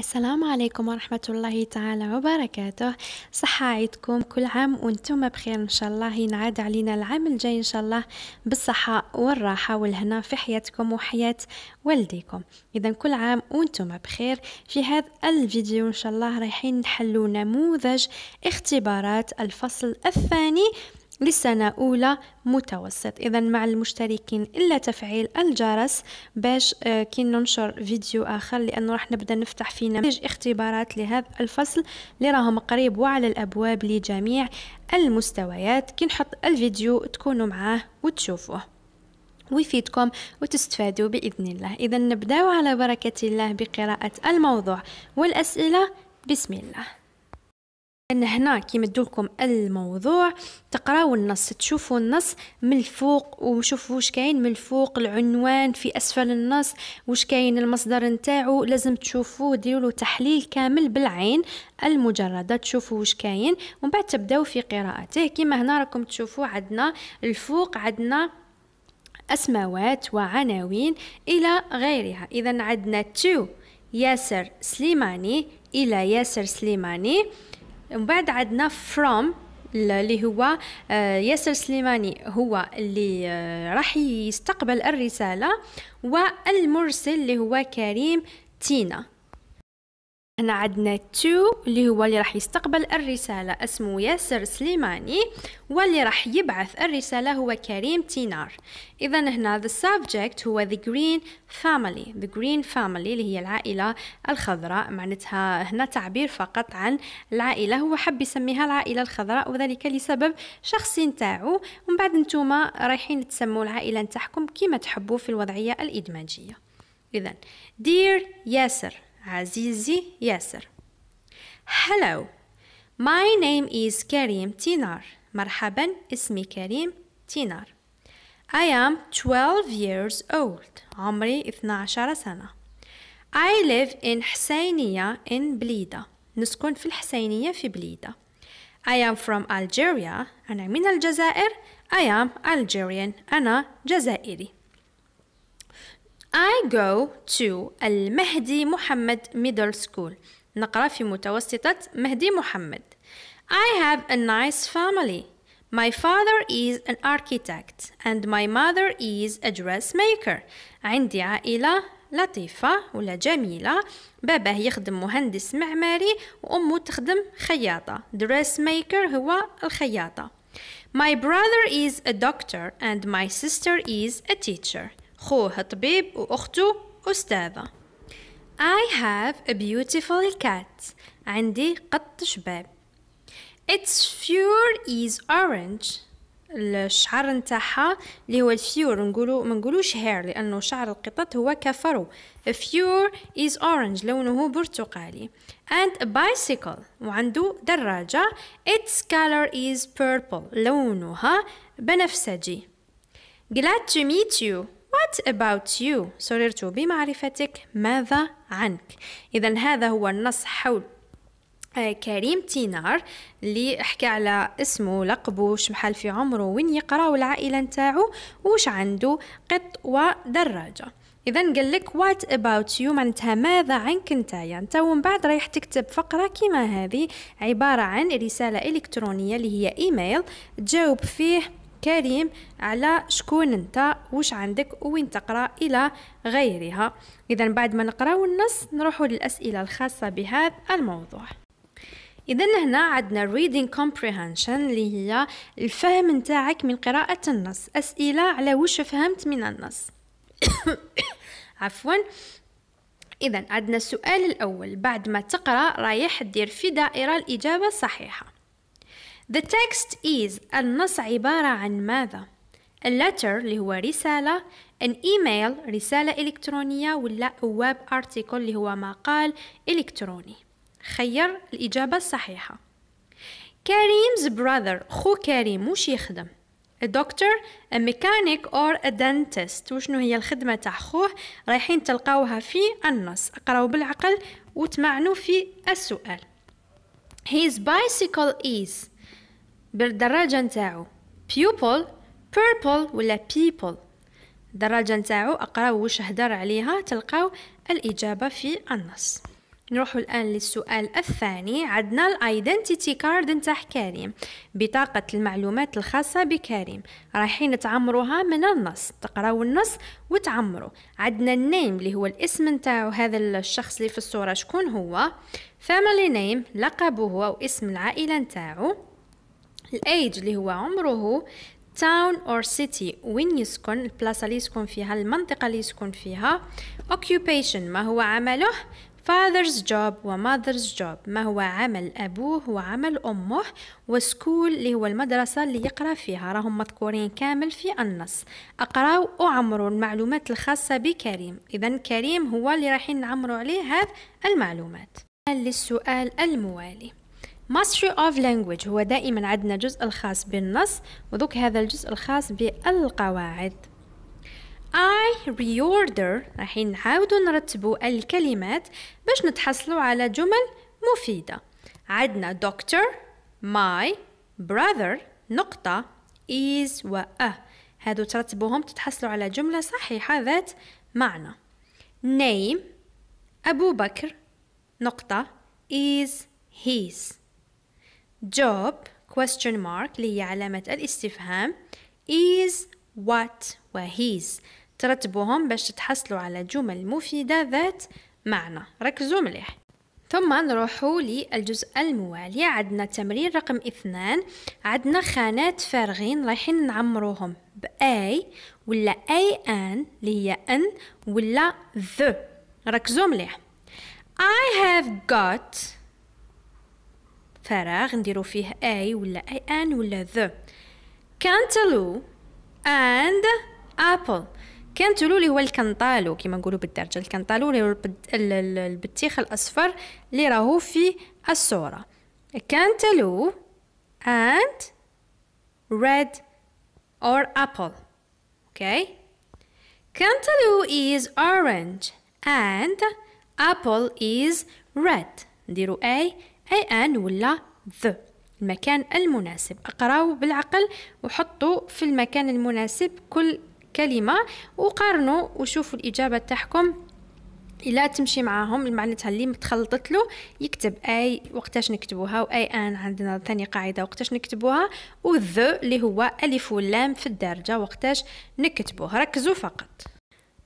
السلام عليكم ورحمة الله تعالى وبركاته صحة عيدكم كل عام وانتم بخير ان شاء الله ينعاد علينا العام الجاي ان شاء الله بالصحة والراحة والهنا في حياتكم وحياة والديكم اذا كل عام وانتم بخير في هذا الفيديو ان شاء الله رايحين نحلو نموذج اختبارات الفصل الثاني لسنة أولى متوسط إذا مع المشتركين إلا تفعيل الجرس باش آه، كي ننشر فيديو آخر لأنه راح نبدأ نفتح في نماذج اختبارات لهذا الفصل اللي راهم قريب وعلى الأبواب لجميع المستويات كي نحط الفيديو تكونوا معاه وتشوفوه ويفيدكم وتستفادوا بإذن الله إذا نبدأ على بركة الله بقراءة الموضوع والأسئلة بسم الله ان هنا كيمدوا لكم الموضوع تقراو النص تشوفوا النص من الفوق وشوفوا واش كاين من الفوق العنوان في اسفل النص واش كاين المصدر نتاعو لازم تشوفوه ديروا له تحليل كامل بالعين المجرده تشوفوا واش كاين ومن بعد تبداو في قراءته كما هنا راكم تشوفوا عندنا الفوق عندنا اسماوات وعناوين الى غيرها اذا عندنا تو ياسر سليماني الى ياسر سليماني ومن بعد عندنا فروم اللي هو آه، ياسر سليماني هو اللي آه، راح يستقبل الرساله والمرسل اللي هو كريم تينا هنا عندنا تو اللي هو اللي راح يستقبل الرسالة اسمه ياسر سليماني واللي راح يبعث الرسالة هو كريم تينار إذا هنا the subject هو the green family the green family اللي هي العائلة الخضراء معناتها هنا تعبير فقط عن العائلة هو حب يسميها العائلة الخضراء وذلك لسبب شخصي نتاعو ومن بعد نتوما رايحين تسموا العائلة نتاعكم كما تحبوا في الوضعية الإدماجية إذا dear ياسر عزيزي ياسر Hello My name is Karim Tinar مرحبا اسمي كريم تينار I am 12 years old عمري 12 سنة I live in حسينية in بليدة نسكن في الحسينية في بليدة I am from Algeria أنا من الجزائر I am Algerian أنا جزائري I go to المهدي محمد middle school نقرأ في متوسطة مهدي محمد I have a nice family My father is an architect and my mother is a dressmaker عندي عائلة لطيفة ولا جميلة باباه يخدم مهندس معماري وأمه تخدم خياطة dressmaker هو الخياطة My brother is a doctor and my sister is a teacher خوه طبيب وأخته أستاذة I have a beautiful cat عندي قط شباب Its fur is orange الشعر نتاعها اللي هو الفيور نقولو ما نقولوش هير لانه شعر القطط هو كفرو فيور از اورنج لونه برتقالي and a bicycle وعنده دراجة its color is purple لونها بنفسجي glad to meet you What about you سررت بمعرفتك ماذا عنك إذا هذا هو النص حول آه، كريم تينار اللي حكى على اسمه لقبه شحال في عمره وين يقرا والعائله نتاعو وش عنده قط ودراجه اذا قال لك وات اباوت يو معناتها ماذا عنك نتايا انت ومن بعد رايح تكتب فقره كيما هذه عباره عن رساله الكترونيه اللي هي ايميل تجاوب فيه كريم على شكون انت وش عندك وين تقرا الى غيرها اذا بعد ما نقراو النص نروحوا للاسئله الخاصه بهذا الموضوع اذا هنا عندنا reading comprehension اللي هي الفهم نتاعك من قراءه النص اسئله على وش فهمت من النص عفوا اذا عندنا السؤال الاول بعد ما تقرا رايح دير في دائره الاجابه الصحيحه The text is النص عبارة عن ماذا؟ A letter اللي هو رسالة an email رسالة إلكترونية ولا web article اللي هو مقال إلكتروني خير الإجابة الصحيحة كريم's brother خو كريم وش يخدم a doctor a mechanic or a dentist وشنو هي الخدمة تاع خوه رايحين تلقاوها في النص اقراو بالعقل وتمعنوا في السؤال his bicycle is بالدراجه نتاعو pupil purple ولا people الدراجه نتاعو اقراو واش هدر عليها تلقاو الاجابه في النص نروح الان للسؤال الثاني عندنا الايدنتيتي كارد نتاع كريم بطاقه المعلومات الخاصه بكريم رايحين تعمروها من النص تقراو النص وتعمرو عندنا النيم اللي هو الاسم نتاعو هذا الشخص اللي في الصوره شكون هو فاميلي نيم لقبه هو واسم العائله نتاعو الايج اللي هو عمره تاون اور سيتي وين يسكن البلاصه اللي يسكن فيها المنطقه اللي يسكن فيها اوكيبيشن ما هو عمله father's job وماذرز job ما هو عمل أبوه وعمل أمه وسكول اللي هو المدرسة اللي يقرأ فيها راهم مذكورين كامل في النص أقراو وعمروا المعلومات الخاصة بكريم إذا كريم هو اللي رايحين نعمروا عليه هذه المعلومات للسؤال الموالي ماستري of language هو دائما عندنا جزء الخاص بالنص ودوك هذا الجزء الخاص بالقواعد I reorder رايحين نعاودو نرتبو الكلمات باش نتحصلو على جمل مفيدة عندنا doctor my brother نقطة is و a هادو ترتبوهم تتحصلوا على جملة صحيحة ذات معنى name أبو بكر نقطة is his job question mark اللي هي علامة الاستفهام is what و his ترتبوهم باش تحصلوا على جمل مفيدة ذات معنى ركزوا مليح ثم نروحوا للجزء الموالي عندنا تمرين رقم اثنان عندنا خانات فارغين رايحين نعمروهم بأي ولا أي أن اللي هي أن ولا ذو ركزوا مليح I have got فراغ نديرو فيه اي ولا اي ان ولا ذا كانتلو اند ابل كانتلو اللي هو الكنطالو كما نقولو بالدرجه الكنطالو اللي هو البطيخ الاصفر اللي راهو في الصوره كانتلو اند ريد اور ابل اوكي كانتلو از اورنج اند ابل از ريد نديرو اي أن ولا the المكان المناسب اقراو بالعقل وحطوا في المكان المناسب كل كلمة وقارنوا وشوفوا الإجابة تاعكم إلا تمشي معاهم معناتها اللي متخلطت له يكتب أي وقتاش نكتبوها وأي آن عندنا ثاني قاعدة وقتاش نكتبوها وذ اللي هو ألف واللام في الدارجة وقتاش نكتبوها ركزوا فقط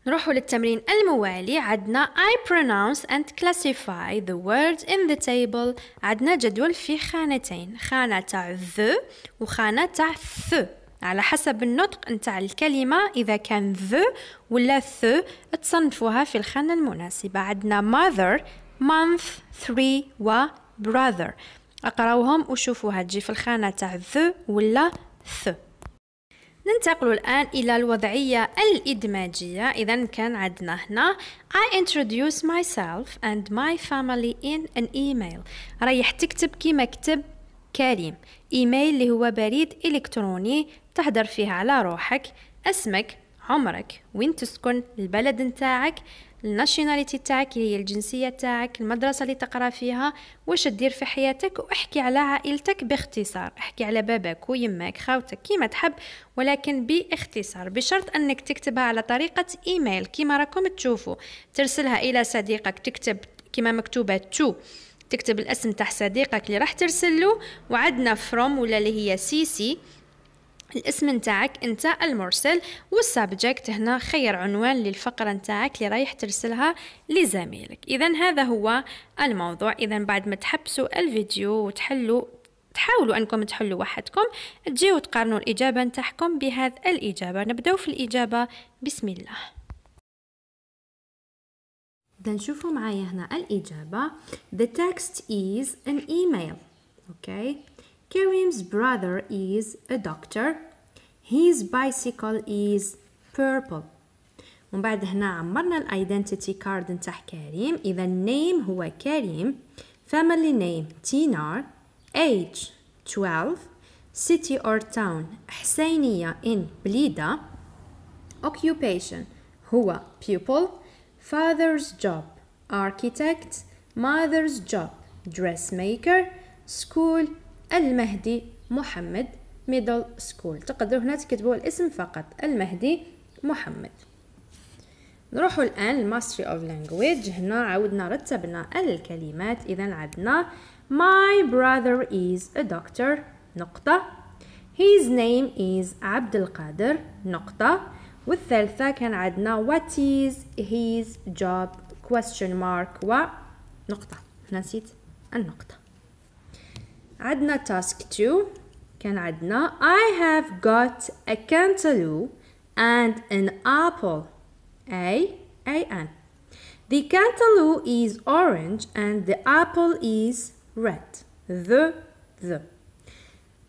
نروحوا للتمرين الموالي عندنا I pronounce and classify the words in the table عندنا جدول في خانتين خانة تاع the وخانة تاع th على حسب النطق نتاع الكلمة إذا كان the ولا th تصنفوها في الخانة المناسبة عندنا mother month three و brother اقراوهم وشوفوها تجي في الخانة تاع the ولا th ننتقل الآن إلى الوضعية الإدماجية إذا كان عندنا هنا I introduce myself and my family in an email رايح تكتب كيما كتب كريم إيميل اللي هو بريد إلكتروني تحضر فيه على روحك اسمك عمرك وين تسكن البلد نتاعك الناشوناليتي تاعك هي الجنسيه تاعك المدرسه اللي تقرا فيها واش دير في حياتك واحكي على عائلتك باختصار احكي على باباك ويماك خاوتك كيما تحب ولكن باختصار بشرط انك تكتبها على طريقه ايميل كيما راكم تشوفوا ترسلها الى صديقك تكتب كيما مكتوبه تو تكتب الاسم تاع صديقك اللي راح ترسل له وعدنا فروم ولا اللي هي سي سي الاسم نتاعك انت المرسل والسابجكت هنا خير عنوان للفقره نتاعك اللي رايح ترسلها لزميلك اذا هذا هو الموضوع اذا بعد ما تحبسوا الفيديو وتحلوا تحاولوا انكم تحلوا وحدكم تجيو تقارنوا الاجابه نتاعكم بهذا الاجابه نبداو في الاجابه بسم الله اذا نشوفوا معايا هنا الاجابه the text is an email okay. Karim's brother is a doctor. His bicycle is purple. ومن بعد هنا عمرنا الايدنتيتي كارد نتاع كريم اذا النيم هو family name تينار age 12 city or town حسينية in Belida. occupation هو pupil father's job architect mother's job dressmaker school المهدي محمد ميدل سكول تقدروا هنا تكتبوا الاسم فقط المهدي محمد نروحوا الان الماستري اوف لانجويج هنا عاودنا رتبنا الكلمات اذا عندنا my brother is a doctor نقطه his name is عبد القادر نقطه والثالثه كان عندنا what is his job question mark نقطه نسيت النقطه عندنا task 2 كان عندنا I have got a cantaloupe and an apple A A N The cantaloupe is orange and the apple is red the the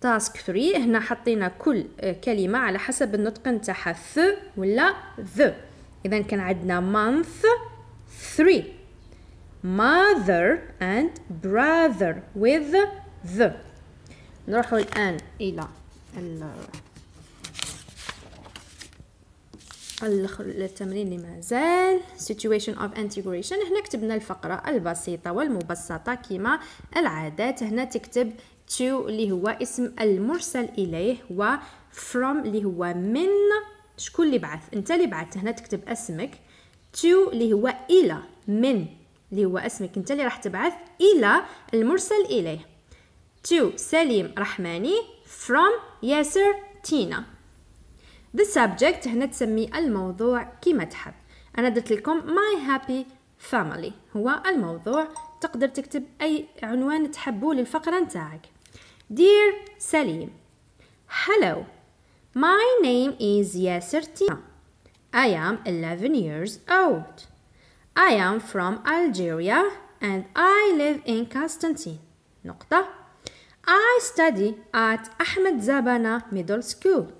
Task 3 هنا حطينا كل كلمة على حسب النطق نتاعها ث ولا ذ إذا كان عندنا month 3 mother and brother with ذ نروح الآن إلى التمرين اللي مازال situation of integration هنا كتبنا الفقرة البسيطة والمبسطة كما العادات هنا تكتب to اللي هو اسم المرسل إليه و from اللي هو من شكون اللي بعث انت اللي بعثت هنا تكتب اسمك to اللي هو إلى من اللي هو اسمك انت اللي راح تبعث إلى المرسل إليه to سليم رحماني from ياسر تينا the subject هنا تسمي الموضوع كما تحب أنا درت لكم my happy family هو الموضوع تقدر تكتب أي عنوان تحبه للفقرة نتاعك dear سليم hello my name is ياسر تينا I am 11 years old I am from Algeria and I live in Constantine نقطة I study at Ahmed Zabana Middle School.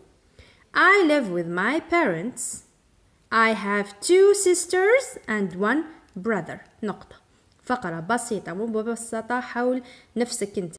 I live with my parents. I have two sisters and one brother. نقطة. فقرة بسيطة مبسطة حول نفسك أنت.